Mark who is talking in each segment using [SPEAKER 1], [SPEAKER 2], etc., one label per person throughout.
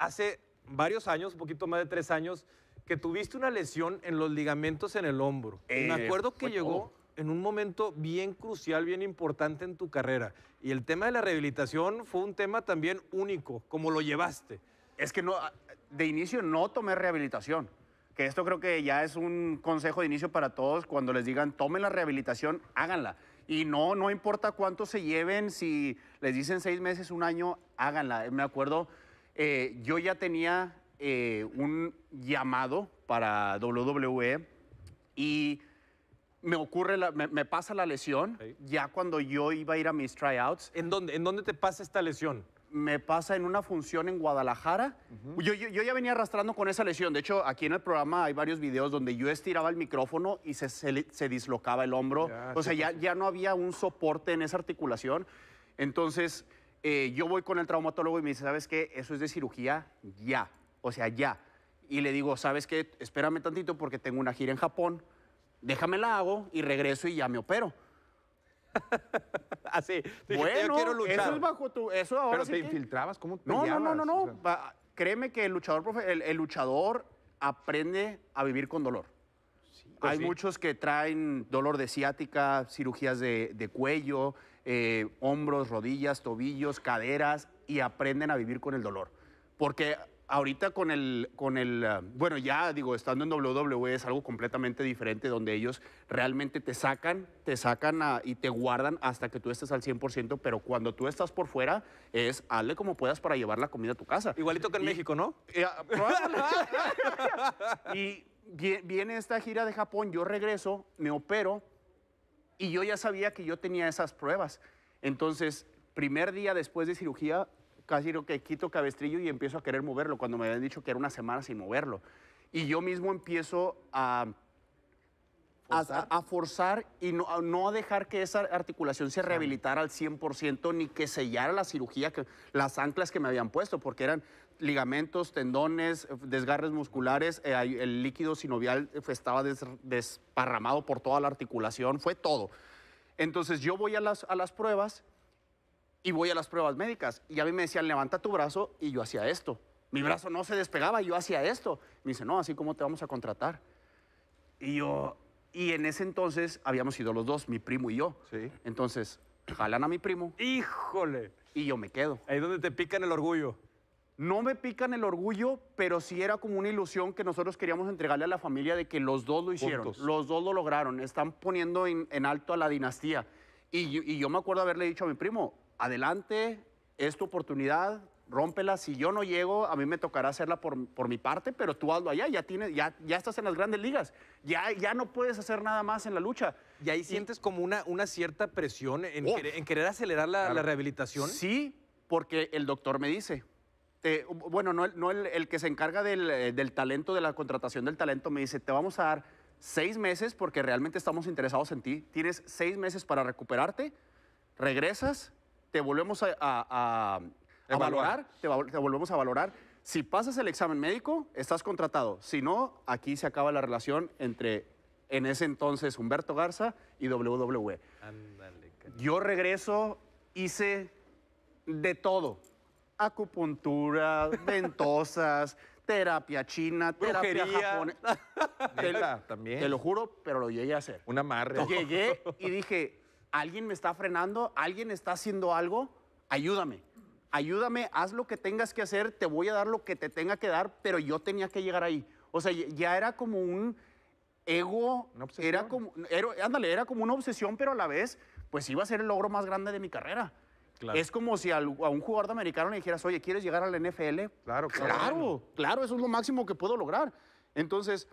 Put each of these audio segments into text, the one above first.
[SPEAKER 1] hace varios años, un poquito más de tres años, que tuviste una lesión en los ligamentos en el hombro. un eh, Me acuerdo que llegó en un momento bien crucial, bien importante en tu carrera. Y el tema de la rehabilitación fue un tema también único, como lo llevaste. Es que no, ah, de inicio no tomé rehabilitación. Que esto creo que ya es un consejo de inicio para todos. Cuando les digan tomen la rehabilitación, háganla. Y no, no importa cuánto se lleven, si les dicen seis meses, un año, háganla. Me acuerdo eh, yo ya tenía eh, un llamado para WWE y me ocurre, me, pasa la lesión ya cuando yo iba a ir a mis tryouts. ¿En dónde, ¿En dónde te pasa esta lesión? Me pasa en una función en Guadalajara. yo, ya venía arrastrando con esa lesión. De hecho, aquí en el programa hay varios videos donde yo estiraba el micrófono y se, se, dislocaba el hombro. o sea, ya, ya no había un soporte en esa articulación. Entonces, eh, yo voy con el traumatólogo y me dice, ¿sabes qué? Eso es de cirugía ya, o sea, ya. Y le digo, ¿sabes qué? Espérame tantito porque tengo una gira en Japón, déjame la hago y regreso y ya me opero. Así, bueno, Eso es bajo tu... Eso ahora Pero te infiltrabas, ¿cómo No, no, no, no, Créeme que el luchador, el, luchador aprende a vivir con dolor. Pues Hay muchos que traen dolor de ciática, cirugías de, de cuello, eh, hombros, rodillas, tobillos, caderas y aprenden a vivir con el dolor. Porque ahorita con el, con el, ah, bueno, ya digo, estando en WWE es algo completamente diferente donde ellos realmente te sacan, te sacan y te guardan hasta que tú estés al 100%, pero cuando tú estás por fuera es hazle como puedas para llevar la comida a tu casa. Igualito que en México, ¿no? Eh, ah, y viene esta gira de Japón, yo regreso, me opero y yo ya sabía que yo tenía esas pruebas. Entonces, primer día después de cirugía, casi lo que quito cabestrillo y empiezo a querer moverlo, cuando me habían dicho que era una semana sin moverlo. Y yo mismo empiezo a a, forzar y no, a no dejar que esa articulación se rehabilitara al 100% ni que sellara la cirugía, que, las anclas que me habían puesto, porque eran ligamentos, tendones, desgarres musculares, eh, el líquido sinovial estaba desparramado por toda la articulación, fue todo. Entonces yo voy a las, a las pruebas y voy a las pruebas médicas y a mí me decían, levanta tu brazo y yo hacía esto. Mi brazo no se despegaba, yo hacía esto. Me dice, no, así como te vamos a contratar. Y yo, y en ese entonces habíamos ido los dos, mi primo y yo. Sí. Entonces, jalan a mi primo ¡Híjole! y yo me quedo. Ahí es donde te pican el orgullo. No me pican el orgullo, pero sí era como una ilusión que nosotros queríamos entregarle a la familia de que los dos lo hicieron. Los dos lo lograron. Están poniendo en, alto a la dinastía. Y, y yo me acuerdo haberle dicho a mi primo, adelante, es tu oportunidad, rómpela. Si yo no llego, a mí me tocará hacerla por, por mi parte, pero tú hazlo allá, ya, tienes, ya, ya estás en las grandes ligas, ya, ya no puedes hacer nada más en la lucha. ¿Y ahí sientes como una, una cierta presión en, oh. querer, acelerar la, rehabilitación? Sí, porque el doctor me dice. bueno, no, el, que se encarga eh, del, talento, de la contratación del talento, me dice, te vamos a dar seis meses porque realmente estamos interesados en ti. Tienes seis meses para recuperarte, regresas, te volvemos a, a valorar, te, volvemos a valorar. Si pasas el examen médico, estás contratado. Si no, aquí se acaba la relación entre en ese entonces Humberto Garza y WWE. Yo regreso, hice de todo. Acupuntura, ventosas, terapia china, terapia japonesa. Te, también. Te lo juro, pero lo llegué a hacer. Una amarre. Llegué y dije, alguien me está frenando, alguien está haciendo algo, ayúdame ayúdame, haz lo que tengas que hacer, te voy a dar lo que te tenga que dar, pero yo tenía que llegar ahí. O sea, ya era como un ego, era como, ándale, era como una obsesión, pero a la vez, pues iba a ser el logro más grande de mi carrera. Es como si a, un jugador de americano le dijeras, oye, ¿quieres llegar a la NFL? Claro, claro. Claro, eso es lo máximo que puedo lograr. Entonces,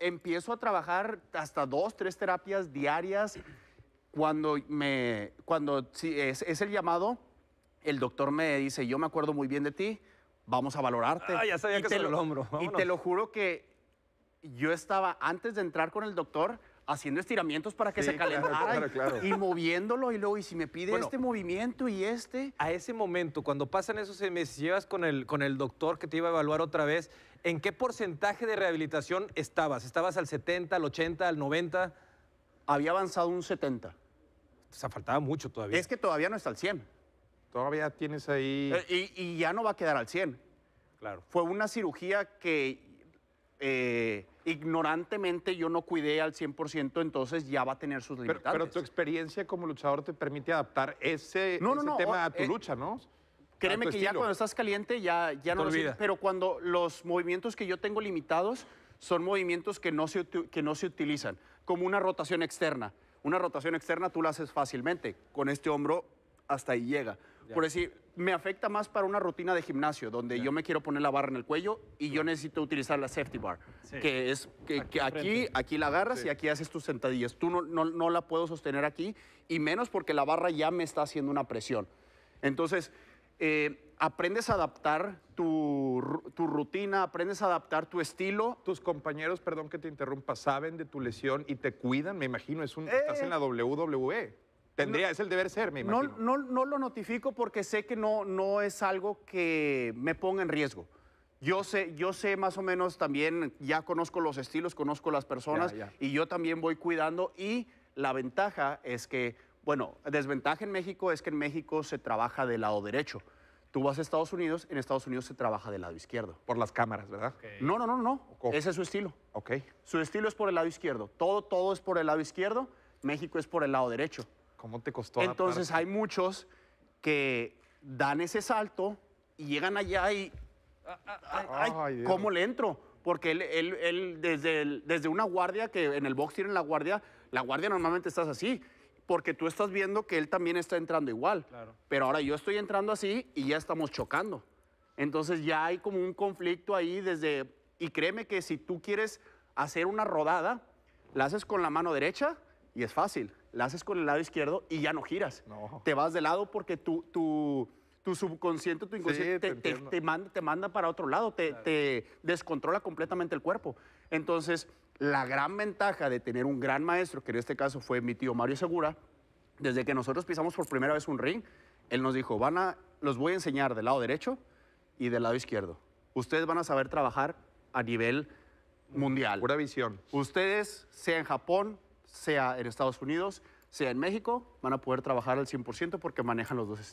[SPEAKER 1] empiezo a trabajar hasta dos, tres terapias diarias. Cuando, me, cuando es, es el llamado, el doctor me dice, yo me acuerdo muy bien de ti, vamos a valorarte. Ah, ya sabía y que te lo, Y te lo juro que yo estaba, antes de entrar con el doctor, haciendo estiramientos para que se calentara y moviéndolo y luego y si me pide este movimiento y este a ese momento cuando pasan esos meses llevas con el con el doctor que te iba a evaluar otra vez en qué porcentaje de rehabilitación estabas estabas al 70 al 80 al 90 había avanzado un 70 o sea faltaba mucho todavía es que todavía no está al 100 Todavía tienes ahí... Eh, y, ya no va a quedar al 100. Claro. Fue una cirugía que eh, ignorantemente yo no cuidé al 100%, entonces ya va a tener sus limitaciones. Pero, tu experiencia como luchador te permite adaptar ese, ese tema a tu eh, lucha, ¿no? Créeme que ya cuando estás caliente ya, ya no lo pero cuando los movimientos que yo tengo limitados son movimientos que no, se, que no se utilizan, como una rotación externa. Una rotación externa tú la haces fácilmente, con este hombro hasta ahí llega. Por decir, me afecta más para una rutina de gimnasio, donde yo me quiero poner la barra en el cuello y yo necesito utilizar la safety bar, que es que aquí, aquí, la agarras y aquí haces tus sentadillas. Tú no, no, la puedo sostener aquí, y menos porque la barra ya me está haciendo una presión. Entonces, eh, aprendes a adaptar tu, rutina, aprendes a adaptar tu estilo. Tus compañeros, perdón que te interrumpa, saben de tu lesión y te cuidan, me imagino, es un, estás en la eh. WWE. Tendría, es el deber ser, me imagino. No, no, no lo notifico porque sé que no, no es algo que me ponga en riesgo. Yo sé, yo sé más o menos también, ya conozco los estilos, conozco las personas y yo también voy cuidando y la ventaja es que, bueno, desventaja en México es que en México se trabaja del lado derecho. Tú vas a Estados Unidos, en Estados Unidos se trabaja del lado izquierdo. Por las cámaras, ¿verdad? No, no, no, no. Ese es su estilo. Ok. Su estilo es por el lado izquierdo. Todo, todo es por el lado izquierdo. México es por el lado derecho. ¿Cómo te costó? Entonces hay muchos que dan ese salto y llegan allá y... ¿Cómo le entro? Porque él, desde, desde una guardia, que en el box tienen la guardia, la guardia normalmente estás así, porque tú estás viendo que él también está entrando igual. Pero ahora yo estoy entrando así y ya estamos chocando. Entonces ya hay como un conflicto ahí desde... Y créeme que si tú quieres hacer una rodada, la haces con la mano derecha y es fácil la haces con el lado izquierdo y ya no giras. Te vas de lado porque tu, tu, tu subconsciente, tu inconsciente te, te, manda, para otro lado, te, descontrola completamente el cuerpo. Entonces, la gran ventaja de tener un gran maestro, que en este caso fue mi tío Mario Segura, desde que nosotros pisamos por primera vez un ring, él nos dijo, van a, los voy a enseñar del lado derecho y del lado izquierdo. Ustedes van a saber trabajar a nivel mundial. Pura visión. Ustedes, sea en Japón, sea en Estados Unidos, sea en México, van a poder trabajar al 100% porque manejan los dos estilos.